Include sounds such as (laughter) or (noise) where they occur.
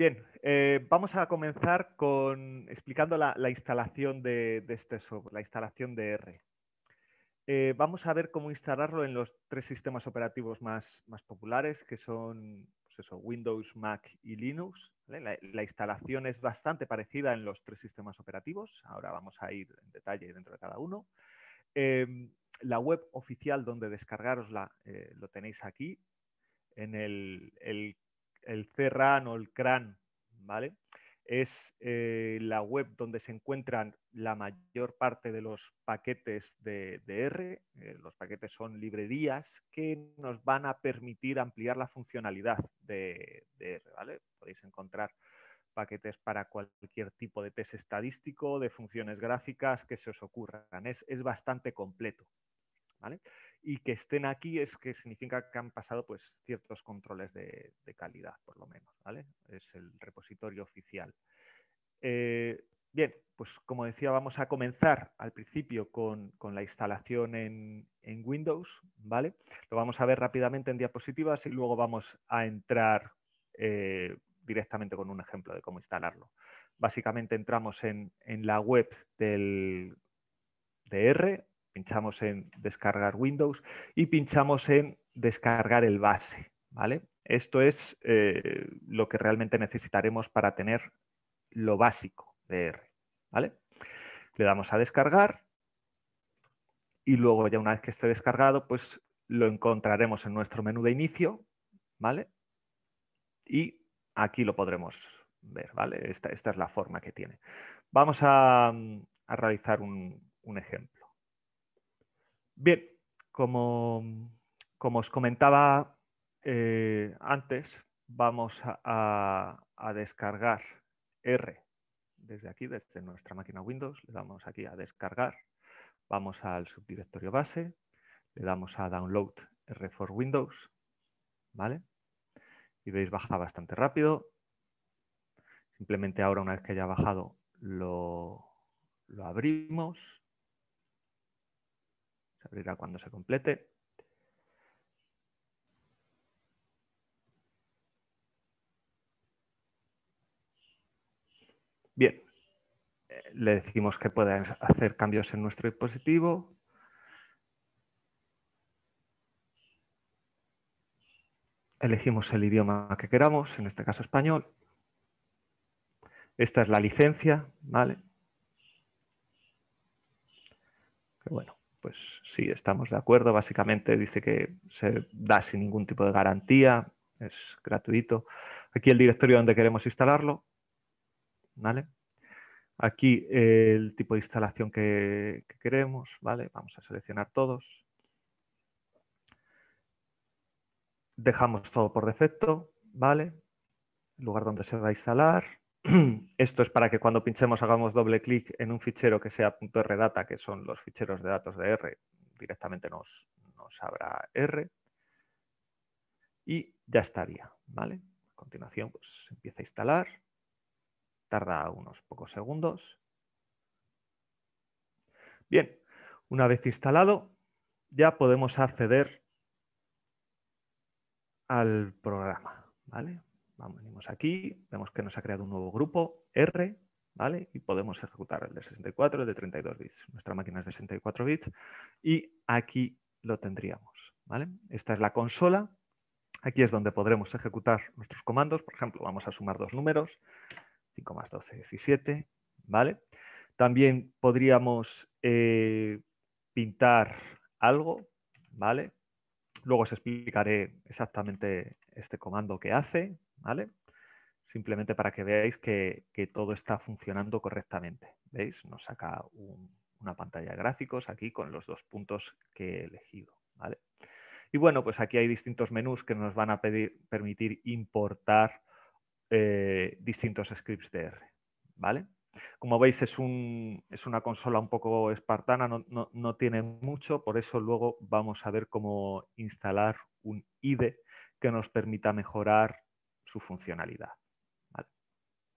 Bien, eh, vamos a comenzar con explicando la, instalación de, este software, la instalación de R. Eh, vamos a ver cómo instalarlo en los tres sistemas operativos más, populares, que son pues Windows, Mac y Linux. La, instalación es bastante parecida en los tres sistemas operativos. Ahora vamos a ir en detalle dentro de cada uno. Em, la web oficial donde descargarosla eh, lo tenéis aquí en el, el el CRAN o el CRAN, ¿vale? Es eh, la web donde se encuentran la mayor parte de los paquetes de, R. Eh, los paquetes son librerías que nos van a permitir ampliar la funcionalidad de, R, Podéis encontrar paquetes para cualquier tipo de test estadístico, de funciones gráficas que se os ocurran. es bastante completo, estén aquí es que significa que han pasado pues, ciertos controles de, calidad, por lo menos. ¿vale? Es el repositorio oficial. Eh, bien, pues como decía, vamos a comenzar al principio con, con la instalación en, en, Windows. ¿vale? Lo vamos a ver rápidamente en diapositivas y luego vamos a entrar eh, directamente con un ejemplo de cómo instalarlo. Básicamente entramos en, en la web del, dr R pinchamos en descargar Windows y pinchamos en descargar el base. ¿vale? Esto es eh, lo que realmente necesitaremos para tener lo básico de R. ¿vale? Le damos a descargar y luego ya una vez que esté descargado, pues lo encontraremos en nuestro menú de inicio, ¿vale? Y aquí lo podremos ver, ¿vale? Esta, es la forma que tiene. Vamos a, mm, realizar un ejemplo. Bien, como, os comentaba eh, antes, vamos a, descargar R desde aquí, desde nuestra máquina Windows. Le damos aquí a descargar. Vamos al subdirectorio base. Le damos a download R for Windows. ¿Vale? Y veis, baja bastante rápido. Simplemente ahora, una vez que haya bajado, lo abrimos abrirá cuando se complete. Bien, eh, le decimos que pueda hacer cambios en nuestro dispositivo. Elegimos el idioma que queramos, en este caso español. Esta es la licencia, ¿vale? Qué bueno pues sí, estamos de acuerdo. Básicamente dice que se da sin ningún tipo de garantía, es gratuito. Aquí el directorio donde queremos instalarlo, ¿vale? Aquí el tipo de instalación que, que queremos, ¿vale? Vamos a seleccionar todos. Dejamos todo por defecto, ¿vale? El lugar donde se va a instalar, (clears throat) Esto es para que cuando pinchemos hagamos doble clic en un fichero que sea .rdata, que son los ficheros de datos de R, directamente nos, nos abra R. Y ya estaría, ¿vale? A continuación pues empieza a instalar, tarda unos pocos segundos. Bien, una vez instalado ya podemos acceder al programa, ¿vale? venimos aquí, vemos que nos ha creado un nuevo grupo, R, ¿vale? Y podemos ejecutar el de 64, el de 32 bits. Nuestra máquina es de 64 bits y aquí lo tendríamos, ¿vale? Esta es la consola. Aquí es donde podremos ejecutar nuestros comandos. Por ejemplo, vamos a sumar dos números, 5 más 12, 17, ¿vale? También podríamos eh, pintar algo, ¿vale? Luego os explicaré exactamente este comando que hace, ¿vale? Simplemente para que veáis que, todo está funcionando correctamente. ¿Veis? Nos saca una pantalla de gráficos aquí con los dos puntos que he elegido, ¿vale? Y bueno, pues aquí hay distintos menús que nos van a permitir importar eh, distintos scripts de R, ¿vale? Como veis, es, una consola un poco espartana, no, no, tiene mucho, por eso luego vamos a ver cómo instalar un IDE que nos permita mejorar su funcionalidad.